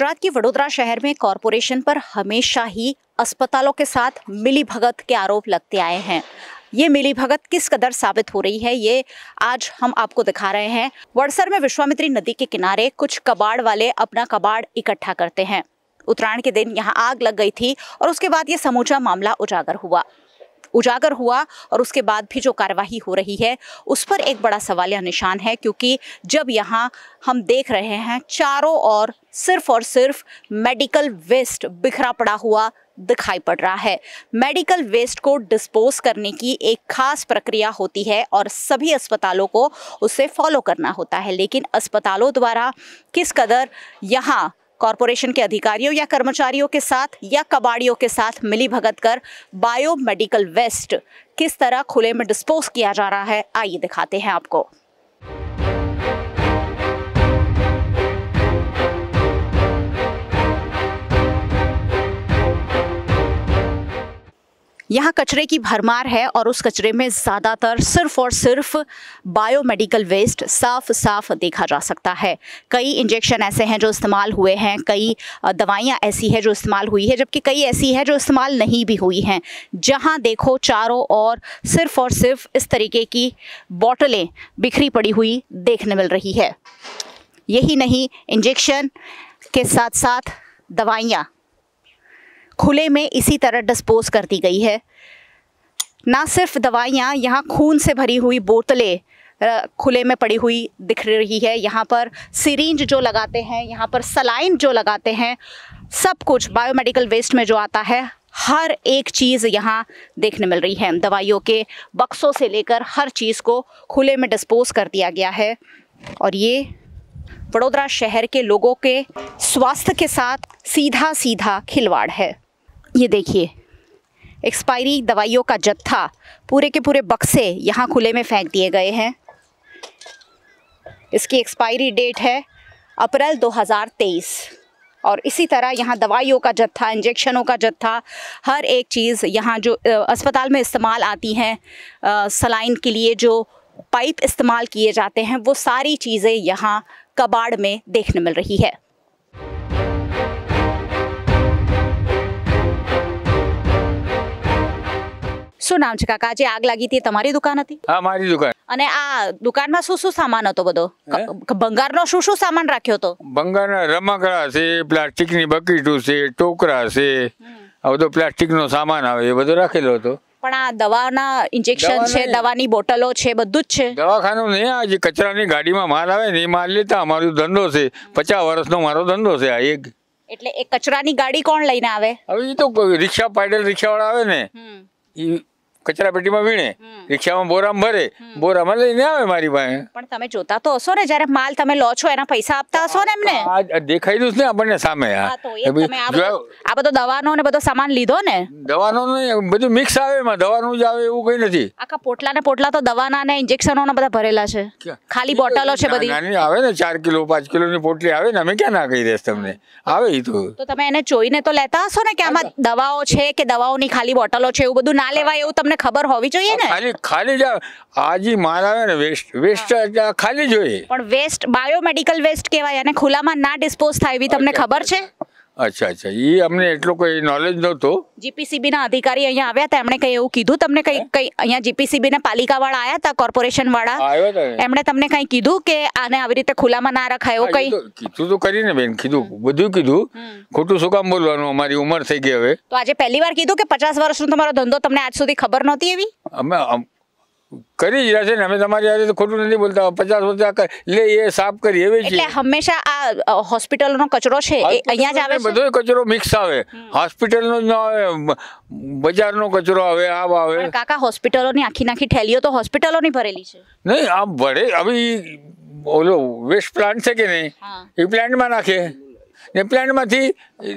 गुजरात की वडोदरा शहर में कॉरपोरेशन पर हमेशा ही अस्पतालों के साथ मिली भगत के आरोप लगते आए हैं ये मिली भगत किस कदर साबित हो रही है ये आज हम आपको दिखा रहे हैं वड़सर में विश्वामित्री नदी के किनारे कुछ कबाड़ वाले अपना कबाड़ इकट्ठा करते हैं उत्तरायण के दिन यहाँ आग लग गई थी और उसके बाद ये समूचा मामला उजागर हुआ उजागर हुआ और उसके बाद भी जो कार्यवाही हो रही है उस पर एक बड़ा सवाल या निशान है क्योंकि जब यहाँ हम देख रहे हैं चारों ओर सिर्फ और सिर्फ मेडिकल वेस्ट बिखरा पड़ा हुआ दिखाई पड़ रहा है मेडिकल वेस्ट को डिस्पोज करने की एक खास प्रक्रिया होती है और सभी अस्पतालों को उसे फॉलो करना होता है लेकिन अस्पतालों द्वारा किस कदर यहाँ कॉरपोरेशन के अधिकारियों या कर्मचारियों के साथ या कबाड़ियों के साथ मिली भगत कर बायो मेडिकल वेस्ट किस तरह खुले में डिस्पोज किया जा रहा है आइए दिखाते हैं आपको यहाँ कचरे की भरमार है और उस कचरे में ज़्यादातर सिर्फ और सिर्फ बायोमेडिकल वेस्ट साफ साफ देखा जा सकता है कई इंजेक्शन ऐसे हैं जो इस्तेमाल हुए हैं कई दवाइयाँ ऐसी हैं जो इस्तेमाल हुई है जबकि कई ऐसी है जो इस्तेमाल नहीं भी हुई हैं जहाँ देखो चारों और सिर्फ और सिर्फ इस तरीके की बॉटलें बिखरी पड़ी हुई देखने मिल रही है यही नहीं इंजेक्शन के साथ साथ दवाइयाँ खुले में इसी तरह डिस्पोज कर दी गई है ना सिर्फ दवाइयाँ यहाँ खून से भरी हुई बोतलें खुले में पड़ी हुई दिख रही है यहाँ पर सिरिंज जो लगाते हैं यहाँ पर सलाइन जो लगाते हैं सब कुछ बायोमेडिकल वेस्ट में जो आता है हर एक चीज़ यहाँ देखने मिल रही है दवाइयों के बक्सों से लेकर हर चीज़ को खुले में डिस्पोज कर दिया गया है और ये वडोदरा शहर के लोगों के स्वास्थ्य के साथ सीधा सीधा खिलवाड़ है ये देखिए एक्सपायरी दवाइयों का जत्था पूरे के पूरे बक्से यहाँ खुले में फेंक दिए गए हैं इसकी एक्सपायरी डेट है अप्रैल 2023 और इसी तरह यहाँ दवाइयों का जत्था इंजेक्शनों का जत्था हर एक चीज़ यहाँ जो अस्पताल में इस्तेमाल आती हैं सलाइन के लिए जो पाइप इस्तेमाल किए जाते हैं वो सारी चीज़ें यहाँ कबाड़ में देखने मिल रही है શું નામ છે કાકા જે આગ લાગી હતી તમારી દુકાન હતી હા મારી દુકાન અને આ દુકાનમાં શું શું સામાન હતો બધો ભંગારનો શું શું સામાન રાખ્યો હતો ભંગારના રમકડા છે પ્લાસ્ટિકની બકેટો છે ટોકરા છે આ બધો પ્લાસ્ટિકનો સામાન આવે એ બધો રાખેલો હતો પણ આ દવાના ઇન્જેક્શન છે દવાની બોટલો છે બધું જ છે દવાખાનું નહીં આ જે કચરાની ગાડીમાં માલ આવે ને એ માલ લેતા અમારો ધંધો છે પચાસ વર્ષનો મારો ધંધો છે આ એક એટલે એ કચરાની ગાડી કોણ લઈને આવે હવે એ તો રિક્ષા પાડેલ રિક્ષાવાળા આવે ને એ કચરા પેટીમાં વીણે રિક્ષામાં બોરામ ભરે બોરામાં લઈને આવે મારી પાસે પણ તમે જોતા તો હશો ને જ્યારે માલ તમે લો છો એના પૈસા આપતા હશો ને એમને દેખાઈ દઉં ને આપણને સામે આ બધો દવાનો ને બધો સામાન લીધો ને દવાનો બધું મિક્સ આવે એમાં દવાનું જ આવે એવું કઈ નથી આખા પોટલા ને પોટલા તો દવાના ને ઇન્જેક્શનો ને બધા ભરેલા છે ખાલી બોટલો છે બધી નાની આવે ને ચાર કિલો પાંચ કિલો ની પોટલી આવે ને અમે ક્યાં ના કહી દેશ તમને આવે તો તો તમે એને જોઈને તો લેતા હશો ને કે આમાં દવાઓ છે કે દવાઓની ખાલી બોટલો છે એવું બધું ના લેવાય એવું તમને ખબર હોવી જોઈએ ને ખાલી ખાલી જ આજી મારાવે ને વેસ્ટ વેસ્ટ ખાલી જોઈએ પણ વેસ્ટ બાયોમેડિકલ વેસ્ટ કહેવાય અને ખુલ્લામાં ના ડિસ્પોઝ થાય એવી તમને ખબર છે અચ્છા અચ્છા એ અમને એટલું કોઈ નોલેજ નહોતો જીપીસીબી ના અધિકારી અહીંયા આવ્યા હતા એમણે કઈ એવું કીધું તમને કઈ કઈ અહીંયા જીપીસીબી ના પાલિકા વાળા આવ્યા હતા કોર્પોરેશન વાળા એમણે તમને કઈ કીધું કે આને આવી રીતે ખુલ્લામાં ના રખાય એવું કઈ કીધું તો કરીને બેન કીધું બધું કીધું ખોટું શું કામ બોલવાનું અમારી ઉંમર થઈ ગઈ હવે તો આજે પહેલી વાર કીધું કે પચાસ વર્ષનો તમારો ધંધો તમને આજ સુધી ખબર નહોતી એવી અમે કરી જ રહ્યા છે ને અમે તમારી યારે તો ખોટું નથી બોલતા પચાસ પચાસ લે એ સાફ કરી એવી એટલે હંમેશા આ હોસ્પિટલનો કચરો છે એ અહીંયા જ આવે છે બધો કચરો મિક્સ આવે હોસ્પિટલનો જ ન આવે બજારનો કચરો આવે આ આવે કાકા હોસ્પિટલોની આખી નાખી ઠેલીઓ તો હોસ્પિટલોની ભરેલી છે નહીં આ ભરે હવે ઓલો વેસ્ટ પ્લાન્ટ છે કે નહીં એ પ્લાન્ટમાં નાખે પ્લાન્ટમાંથી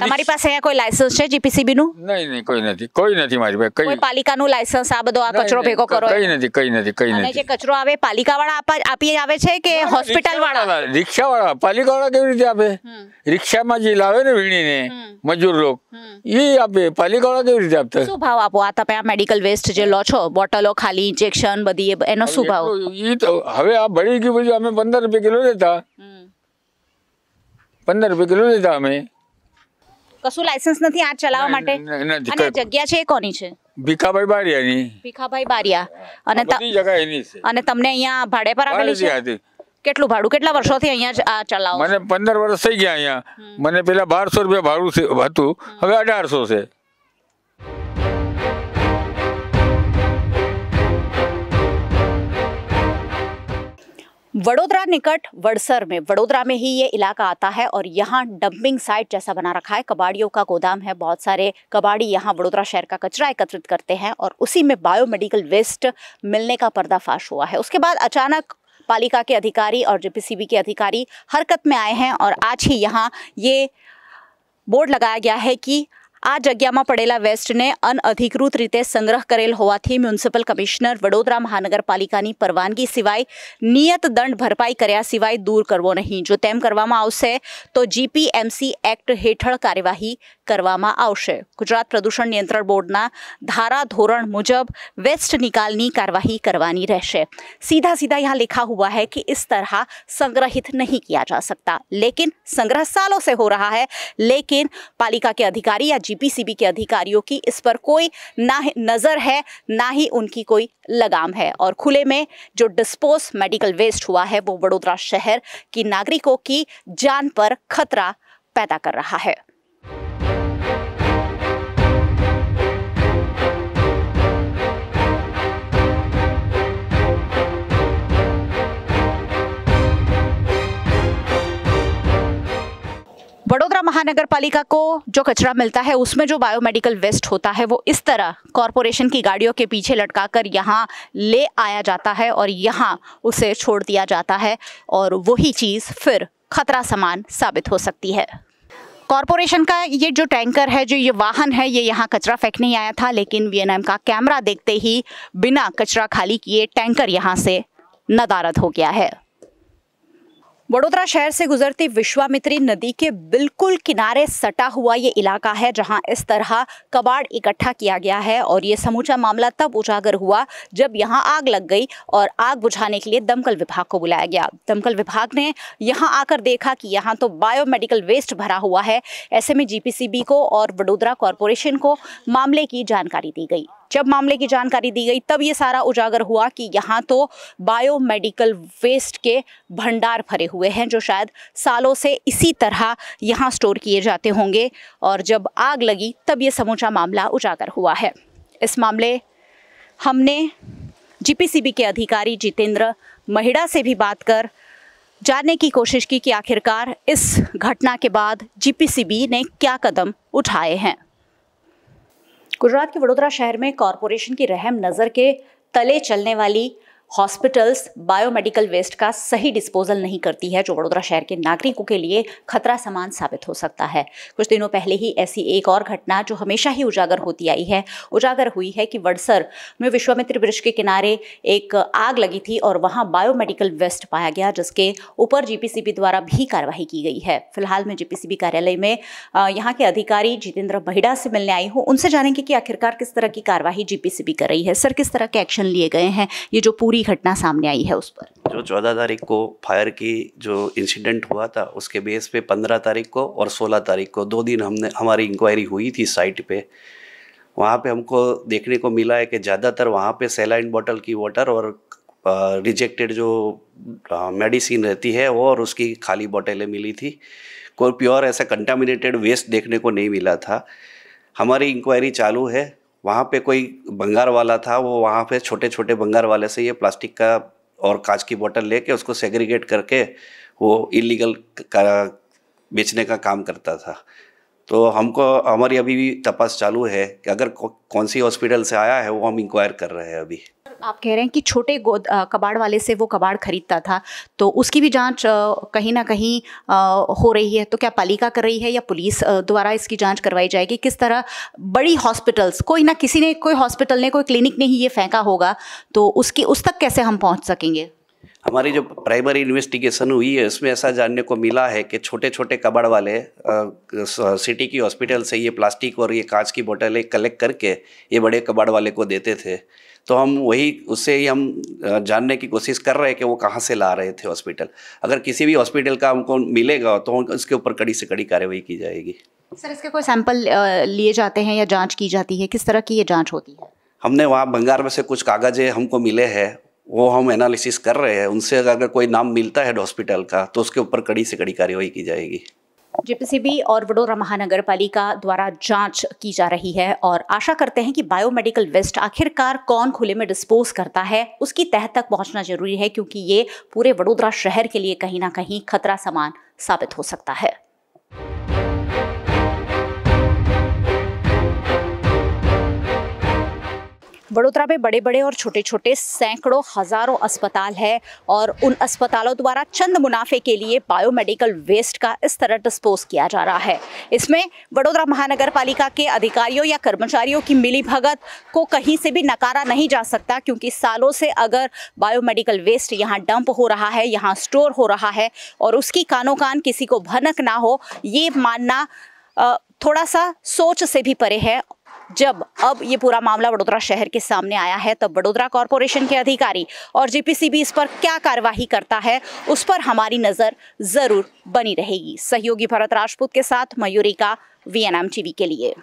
તમારી પાસે કોઈ લાયસન્સ છે જીપીસીબી નું નહીં નહીં કોઈ નથી કોઈ નથી મારી પાસે કોઈ પાલિકાનું લાયસન્સ આ બધો આ કચરો ભેગો કરો કઈ નથી કઈ નથી કઈ નથી જે કચરો આવે પાલિકા વાળા આપી આવે છે કે હોસ્પિટલ વાળા રિક્ષાવાળા વાળા કેવી રીતે આપે રિક્ષામાં જે લાવે ને વીણીને મજૂર લોક એ આપે પાલિકાવાળા કેવી રીતે આપતા શું ભાવ આપો આ તમે આ મેડિકલ વેસ્ટ જે લો છો બોટલો ખાલી ઇન્જેક્શન બધી એનો શું ભાવ એ તો હવે આ ભળી ગયું બધું અમે પંદર રૂપિયા કિલો લેતા પંદર રૂપિયા કિલો લીધા અમે કશું લાયસન્સ નથી આ ચલાવવા માટે અને જગ્યા છે એ કોની છે ભીખાભાઈ બારિયાની ભીખાભાઈ બારિયા અને બધી જગ્યા એની છે અને તમને અહીંયા ભાડે પર આવેલી છે કેટલું ભાડું કેટલા વર્ષોથી અહીંયા આ ચલાવો મને પંદર વર્ષ થઈ ગયા અહીંયા મને પેલા બારસો રૂપિયા ભાડું હતું હવે અઢારસો છે वडोदरा निकट वड़सर में वडोदरा में ही ये इलाका आता है और यहाँ डंपिंग साइट जैसा बना रखा है कबाड़ियों का गोदाम है बहुत सारे कबाड़ी यहाँ वडोदरा शहर का कचरा एकत्रित करते हैं और उसी में बायोमेडिकल वेस्ट मिलने का पर्दाफाश हुआ है उसके बाद अचानक पालिका के अधिकारी और जेपीसीबी के अधिकारी हरकत में आए हैं और आज ही यहाँ ये बोर्ड लगाया गया है कि આ જગ્યામાં પડેલા વેસ્ટને અનધિકૃત રીતે સંગ્રહ કરેલ હોવાથી મ્યુનિસિપલ કમિશનર વડોદરા મહાનગરપાલિકાની પરવાનગી સિવાય નિયત દંડ ભરપાઈ કર્યા સિવાય દૂર કરવો નહીં જો તેમ કરવામાં આવશે તો જીપીएमसी એક્ટ હેઠળ કાર્યવાહી કરવામાં આવશે ગુજરાત પ્રદૂષણ નિયંત્રણ બોર્ડના ધારાધોરણ મુજબ વેસ્ટ નિકાલની કાર્યવાહી કરવાની રહેશે સીધા સીધા અહીં લખા ہوا છે કે ਇਸ طرح સંગ્રહિત નહીં किया जा सकता लेकिन સંગ્રહ સાલો સે હો રહા હે લેકિન પાલિકા કે અધિકારી जीपीसीबी के अधिकारियों की इस पर कोई ना नज़र है ना ही उनकी कोई लगाम है और खुले में जो डिस्पोज मेडिकल वेस्ट हुआ है वो वडोदरा शहर की नागरिकों की जान पर खतरा पैदा कर रहा है वडोदरा महानगर पालिका को जो कचरा मिलता है उसमें जो बायोमेडिकल वेस्ट होता है वो इस तरह कॉरपोरेशन की गाड़ियों के पीछे लटका कर यहाँ ले आया जाता है और यहाँ उसे छोड़ दिया जाता है और वही चीज़ फिर खतरा समान साबित हो सकती है कॉरपोरेशन का ये जो टैंकर है जो ये वाहन है ये यहाँ कचरा फेंकने आया था लेकिन वी का कैमरा देखते ही बिना कचरा खाली किए टैंकर यहाँ से नदारद हो गया है वडोदरा शहर से गुजरती विश्वामित्री नदी के बिल्कुल किनारे सटा हुआ ये इलाका है जहां इस तरह कबाड़ इकट्ठा किया गया है और ये समूचा मामला तब उजागर हुआ जब यहां आग लग गई और आग बुझाने के लिए दमकल विभाग को बुलाया गया दमकल विभाग ने यहां आकर देखा कि यहां तो बायोमेडिकल वेस्ट भरा हुआ है ऐसे में जी को और वडोदरा कॉरपोरेशन को मामले की जानकारी दी गई जब मामले की जानकारी दी गई तब ये सारा उजागर हुआ कि यहाँ तो बायोमेडिकल वेस्ट के भंडार भरे हुए हैं जो शायद सालों से इसी तरह यहाँ स्टोर किए जाते होंगे और जब आग लगी तब ये समूचा मामला उजागर हुआ है इस मामले हमने जीपीसीबी के अधिकारी जितेंद्र महिड़ा से भी बात कर जानने की कोशिश की कि आखिरकार इस घटना के बाद जीपीसीबी ने क्या कदम उठाए हैं गुजरात के वडोदरा शहर में कॉरपोरेशन की रहम नज़र के तले चलने वाली हॉस्पिटल्स बायोमेडिकल वेस्ट का सही डिस्पोजल नहीं करती है जो वडोदरा शहर के नागरिकों के लिए खतरा समान साबित हो सकता है कुछ दिनों पहले ही ऐसी एक और घटना जो हमेशा ही उजागर होती आई है उजागर हुई है कि वडसर में विश्वामित्र ब्रिज के किनारे एक आग लगी थी और वहाँ बायोमेडिकल वेस्ट पाया गया जिसके ऊपर जी द्वारा भी कार्रवाई की गई है फिलहाल मैं जी कार्यालय में यहाँ के अधिकारी जितेंद्र महिड़ा से मिलने आई हूँ उनसे जानेंगे कि आखिरकार किस तरह की कार्रवाई जी कर रही है सर किस तरह के एक्शन लिए गए हैं ये जो पूरी पूरी घटना सामने आई है उस पर जो चौदह तारीख को फायर की जो इंसिडेंट हुआ था उसके बेस पे पंद्रह तारीख को और सोलह तारीख को दो दिन हमने हमारी इंक्वायरी हुई थी साइट पे वहाँ पे हमको देखने को मिला है कि ज़्यादातर वहाँ पे सेलाइन बॉटल की वाटर और रिजेक्टेड जो मेडिसिन रहती है वो और उसकी खाली बोतलें मिली थी कोई प्योर ऐसा कंटामिनेटेड वेस्ट देखने को नहीं मिला था हमारी इंक्वायरी चालू है वहाँ पे कोई बंगार वाला था वो वहाँ पे छोटे छोटे बंगार वाले से ये प्लास्टिक का और कांच की बोतल लेके उसको सेग्रीगेट करके वो इलीगल का बेचने का काम करता था तो हमको हमारी अभी भी तपास चालू है कि अगर कौन सी हॉस्पिटल से आया है वो हम इंक्वायर कर रहे हैं अभी आप कह रहे हैं कि छोटे गोद कबाड़ वाले से वो कबाड़ खरीदता था तो उसकी भी जांच कहीं ना कहीं हो रही है तो क्या पालिका कर रही है या पुलिस द्वारा इसकी जांच करवाई जाएगी किस तरह बड़ी हॉस्पिटल्स कोई ना किसी ने कोई हॉस्पिटल ने कोई क्लिनिक ने ही ये फेंका होगा तो उसकी उस तक कैसे हम पहुँच सकेंगे हमारी जो प्राइमरी इन्वेस्टिगेशन हुई है उसमें ऐसा जानने को मिला है कि छोटे छोटे कबाड़ वाले सिटी की हॉस्पिटल से ये प्लास्टिक और ये कांच की बोटलें कलेक्ट करके ये बड़े कबाड़ वाले को देते थे तो हम वही उससे ही हम जानने की कोशिश कर रहे हैं कि वो कहाँ से ला रहे थे हॉस्पिटल अगर किसी भी हॉस्पिटल का हमको मिलेगा तो उसके ऊपर कड़ी से कड़ी कार्रवाई की जाएगी सर इसके कोई सैंपल लिए जाते हैं या जाँच की जाती है किस तरह की ये जाँच होती है हमने वहाँ बंगार में से कुछ कागज़े हमको मिले हैं वो हम एनालिसिस कर रहे हैं उनसे अगर कोई नाम मिलता है हॉस्पिटल का तो उसके ऊपर कड़ी से कड़ी कार्रवाई की जाएगी जेपीसीबी और वडोदरा महानगर पालिका द्वारा जांच की जा रही है और आशा करते हैं कि बायोमेडिकल वेस्ट आखिरकार कौन खुले में डिस्पोज करता है उसकी तह तक पहुंचना जरूरी है क्योंकि ये पूरे वडोदरा शहर के लिए कहीं ना कहीं खतरा समान साबित हो सकता है वडोदरा में बड़े बड़े और छोटे छोटे सैकड़ों हज़ारों अस्पताल है और उन अस्पतालों द्वारा चंद मुनाफे के लिए बायोमेडिकल वेस्ट का इस तरह डिस्पोज किया जा रहा है इसमें वडोदरा महानगर पालिका के अधिकारियों या कर्मचारियों की मिली भगत को कहीं से भी नकारा नहीं जा सकता क्योंकि सालों से अगर बायोमेडिकल वेस्ट यहाँ डंप हो रहा है यहाँ स्टोर हो रहा है और उसकी कानों कान किसी को भनक ना हो ये मानना थोड़ा सा सोच से भी परे है जब अब ये पूरा मामला वडोदरा शहर के सामने आया है तब वडोदरा कॉरपोरेशन के अधिकारी और जेपीसीबी इस पर क्या कार्यवाही करता है उस पर हमारी नज़र ज़रूर बनी रहेगी सहयोगी भरत राजपूत के साथ मयूरी का वीएनएम टीवी के लिए